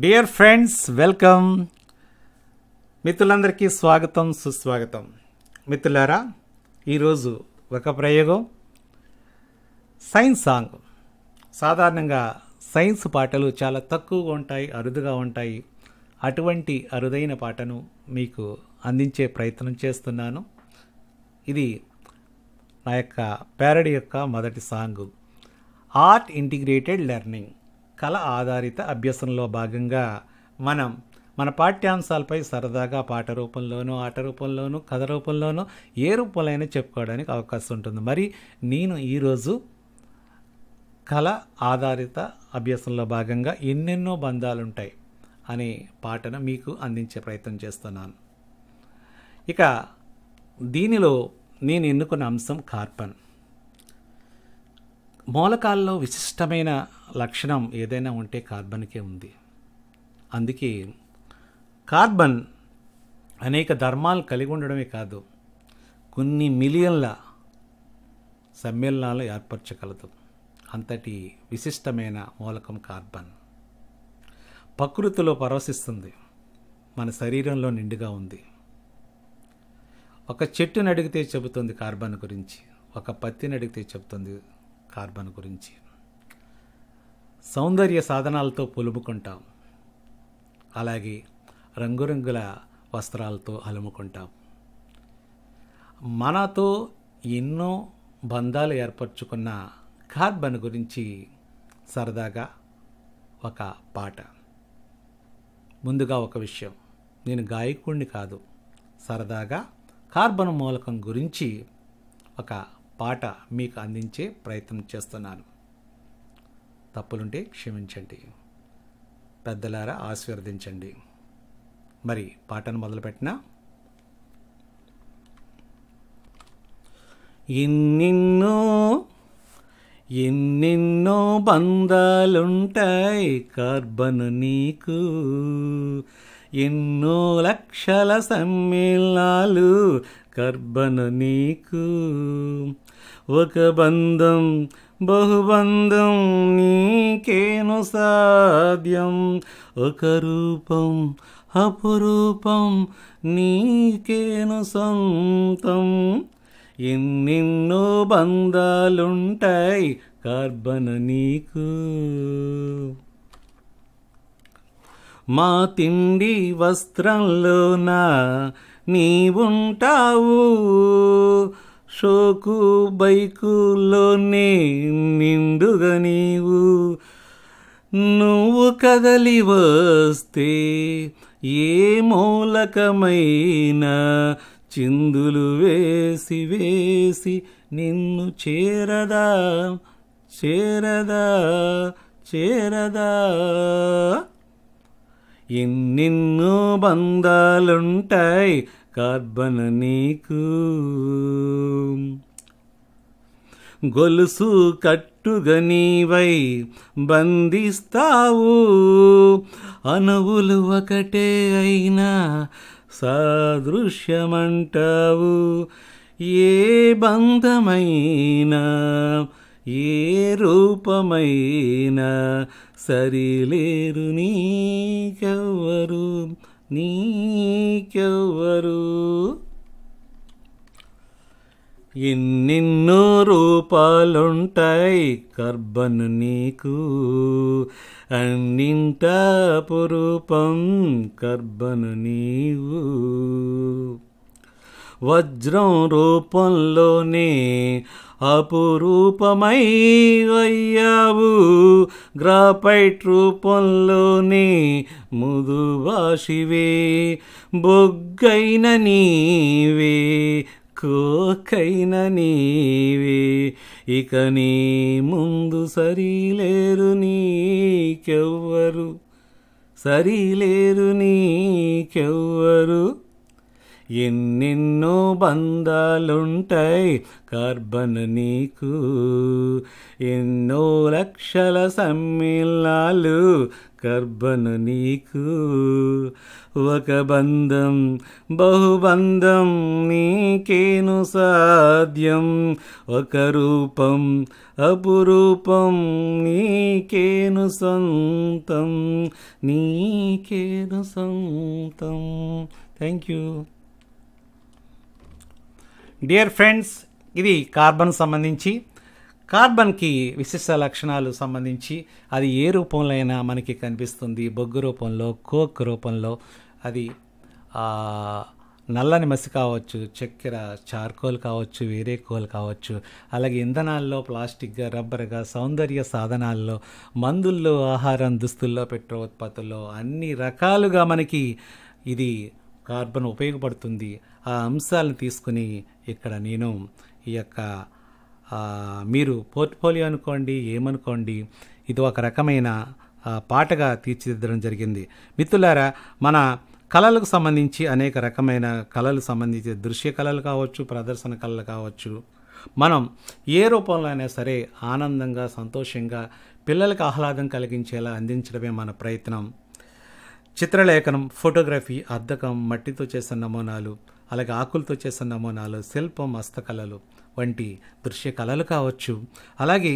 dear friends welcome మిత్రులందరికీ స్వాగతం సుస్వాగతం మిత్రులారా ఈరోజు ఒక ప్రయోగం సైన్స్ సాంగ్ సాధారణంగా సైన్స్ పాటలు చాలా తక్కువగా ఉంటాయి అరుదుగా ఉంటాయి అటువంటి అరుదైన పాటను మీకు అందించే ప్రయత్నం చేస్తున్నాను ఇది నా యొక్క ప్యారడీ యొక్క మొదటి సాంగ్ ఆర్ట్ ఇంటిగ్రేటెడ్ లెర్నింగ్ కళ ఆధారిత అభ్యసనలో భాగంగా మనం మన పాఠ్యాంశాలపై సరదాగా పాట రూపంలోనూ ఆట రూపంలోనూ కథ రూపంలోనూ ఏ రూపంలోనైనా చెప్పుకోవడానికి అవకాశం ఉంటుంది మరి నేను ఈరోజు కళ ఆధారిత అభ్యాసంలో భాగంగా ఎన్నెన్నో బంధాలు ఉంటాయి అనే పాటను మీకు అందించే ప్రయత్నం చేస్తున్నాను ఇక దీనిలో నేను ఎన్నుకున్న అంశం కార్పన్ మూలకాల్లో విశిష్టమైన లక్షణం ఏదైనా ఉంటే కార్బన్కే ఉంది అందుకే కార్బన్ అనేక ధర్మాలు కలిగి ఉండడమే కాదు కొన్ని మిలియన్ల సమ్మేళనాలు ఏర్పరచగలదు అంతటి విశిష్టమైన మూలకం కార్బన్ ప్రకృతిలో పరవశిస్తుంది మన శరీరంలో నిండుగా ఉంది ఒక చెట్టుని అడిగితే చెబుతుంది కార్బన్ గురించి ఒక పత్తిని అడిగితే చెబుతుంది కార్బన్ గురించి సౌందర్య సాధనాలతో పొలుముకుంటాం అలాగే రంగురంగుల వస్త్రాలతో అలుముకుంటాం మనతో ఎన్నో బంధాలు ఏర్పరచుకున్న కార్బన్ గురించి సరదాగా ఒక పాట ముందుగా ఒక విషయం నేను గాయకుడిని కాదు సరదాగా కార్బన్ మూలకం గురించి ఒక పాట మీకు అందించే ప్రయత్నం చేస్తున్నాను తప్పులుంటే క్షమించండి పెద్దలారా ఆశీర్వదించండి మరి పాటను మొదలుపెట్టినా ఎన్నెన్నో ఎన్నెన్నో బంధాలుంటాయి కార్బన్ నీకు ఎన్నో లక్షల సమ్మేళనాలు కర్బను నీకు ఒక బంధం బహుబంధం నీకేను సాధ్యం ఒక రూపం అపురూపం నీకేను సొంతం ఎన్నెన్నో బంధాలుంటాయి కార్బన్ నీకు మా తిండి వస్త్రంలోన నీవుంటావు షోకు బైకులోనే నిండుగా నీవు నువ్వు కదలి వస్తే ఏ మూలకమైన చిందులు వేసి వేసి నిన్ను చేరదా చేరదా చేరదా ఎన్నెన్నో బంధాలుంటాయి కార్బన నీకు గొలుసు కట్టుగనీవై బంధిస్తావు అణువులు ఒకటే అయినా సాదృశ్యమంటావు ఏ బంధమైనా ఏ రూపమైనా సరిలేరు నీకెవ్వరు నీకెవ్వరు ఎన్నెన్నో రూపాలుంటాయి కర్బను నీకు అన్నింట పురూపం కర్బను నీవు వజ్రం రూపంలోనే అపురూపమై అయ్యావు గ్రాఫైట్ రూపంలోని ముదువాషివే బొగ్గైన నీవే కోకైన నీవే ఇక నీ ముందు సరిలేరు నీకెవ్వరు సరిలేరు నీకెవ్వరు ఎన్నెన్నో బంధాలుంటాయి కార్బన్ నీకు ఎన్నో లక్షల సమ్మిళనాలు కర్బను నీకు ఒక బంధం బహుబంధం నీకేను సాధ్యం ఒక రూపం అపురూపం నీకేను సొంతం నీకేను సొంతం థ్యాంక్ యూ డియర్ ఫ్రెండ్స్ ఇది కార్బన్ సంబంధించి కార్బన్కి విశిష్ట లక్షణాలు సంబంధించి అది ఏ రూపంలో అయినా మనకి కనిపిస్తుంది బొగ్గు రూపంలో కోక్ రూపంలో అది నల్లని మసి కావచ్చు చక్కెర చార్కోల్ కావచ్చు వేరే కోల్ కావచ్చు అలాగే ఇంధనాల్లో ప్లాస్టిక్గా రబ్బర్గా సౌందర్య సాధనాల్లో మందుల్లో ఆహారం దుస్తుల్లో పెట్రో ఉత్పత్తుల్లో అన్ని రకాలుగా మనకి ఇది కార్బన్ ఉపయోగపడుతుంది ఆ అంశాలను తీసుకుని ఇక్కడ నేను ఈ యొక్క మీరు పోర్ట్ఫోలియో అనుకోండి ఏమనుకోండి ఇది ఒక రకమైన పాటగా తీర్చిదిద్దడం జరిగింది మిత్రులారా మన కళలకు సంబంధించి అనేక రకమైన కళలు సంబంధించి దృశ్య కళలు కావచ్చు ప్రదర్శన కళలు కావచ్చు మనం ఏ రూపంలో అయినా సరే ఆనందంగా సంతోషంగా పిల్లలకు ఆహ్లాదం కలిగించేలా అందించడమే మన ప్రయత్నం చిత్రలేఖనం ఫోటోగ్రఫీ అద్దకం మట్టితో చేసిన నమూనాలు అలాగే ఆకులతో చేసిన నమూనాలు శిల్పం హస్తకళలు వంటి దృశ్య కళలు కావచ్చు అలాగే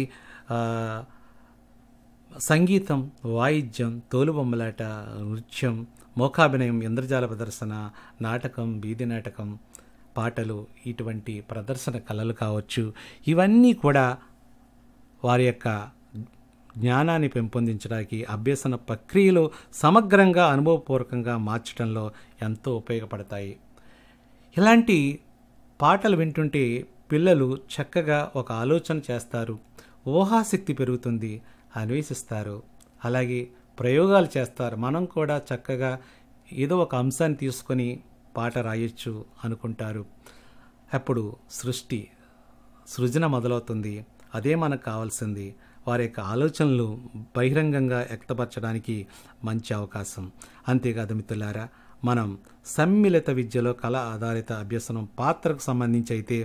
సంగీతం వాయిద్యం తోలుబొమ్మలాట నృత్యం మోకాభినయం ఇంద్రజాల ప్రదర్శన నాటకం బీది నాటకం పాటలు ఇటువంటి ప్రదర్శన కళలు కావచ్చు ఇవన్నీ కూడా వారి యొక్క జ్ఞానాన్ని పెంపొందించడానికి అభ్యసన ప్రక్రియలో సమగ్రంగా అనుభవపూర్వకంగా మార్చడంలో ఎంతో ఉపయోగపడతాయి ఇలాంటి పాటలు వింటుంటే పిల్లలు చక్కగా ఒక ఆలోచన చేస్తారు ఊహాశక్తి పెరుగుతుంది అన్వేషిస్తారు అలాగే ప్రయోగాలు చేస్తారు మనం కూడా చక్కగా ఏదో ఒక అంశాన్ని తీసుకొని పాట రాయొచ్చు అనుకుంటారు అప్పుడు సృష్టి సృజన మొదలవుతుంది అదే మనకు కావాల్సింది వారి యొక్క ఆలోచనలు బహిరంగంగా వ్యక్తపరచడానికి మంచి అవకాశం అంతేకాదు మిత్రులారా మనం సమ్మిళిత విద్యలో కళ ఆధారిత అభ్యసనం పాత్రకు సంబంధించి అయితే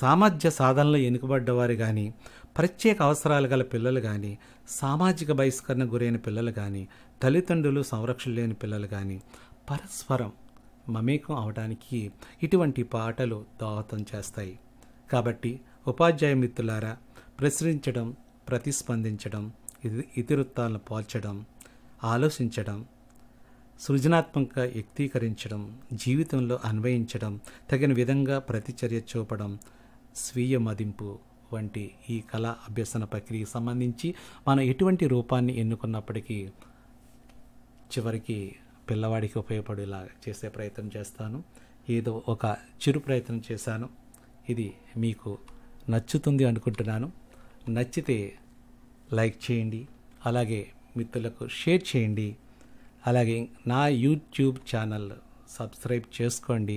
సామర్థ్య సాధనలు వెనుకబడ్డవారు కానీ ప్రత్యేక అవసరాలు గల పిల్లలు కానీ సామాజిక బహిష్కరణ గురైన పిల్లలు కానీ తల్లిదండ్రులు సంరక్షణ లేని పిల్లలు కానీ పరస్పరం మమేకం అవడానికి ఇటువంటి పాటలు దోహదం చేస్తాయి కాబట్టి ఉపాధ్యాయ మిత్రులారా ప్రశ్నించడం ప్రతిస్పందించడం ఇతివృత్తాలను పోల్చడం ఆలోచించడం సృజనాత్మక వ్యక్తీకరించడం జీవితంలో అన్వయించడం తగిన విధంగా ప్రతిచర్య చూపడం స్వీయ మదింపు వంటి ఈ కళా అభ్యసన ప్రక్రియకి సంబంధించి మనం ఎటువంటి రూపాన్ని ఎన్నుకున్నప్పటికీ చివరికి పిల్లవాడికి ఉపయోగపడేలా చేసే ప్రయత్నం చేస్తాను ఏదో ఒక చిరు ప్రయత్నం చేశాను ఇది మీకు నచ్చుతుంది అనుకుంటున్నాను నచ్చితే లైక్ చేయండి అలాగే మిత్రులకు షేర్ చేయండి అలాగే నా యూట్యూబ్ ఛానల్ సబ్స్క్రైబ్ చేసుకోండి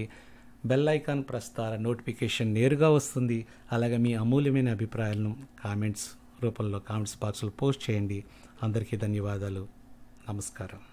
బెల్ ఐకాన్ ప్రస్తార నోటిఫికేషన్ నేరుగా వస్తుంది అలాగే మీ అమూల్యమైన అభిప్రాయాలను కామెంట్స్ రూపంలో కామెంట్స్ బాక్స్లో పోస్ట్ చేయండి అందరికీ ధన్యవాదాలు నమస్కారం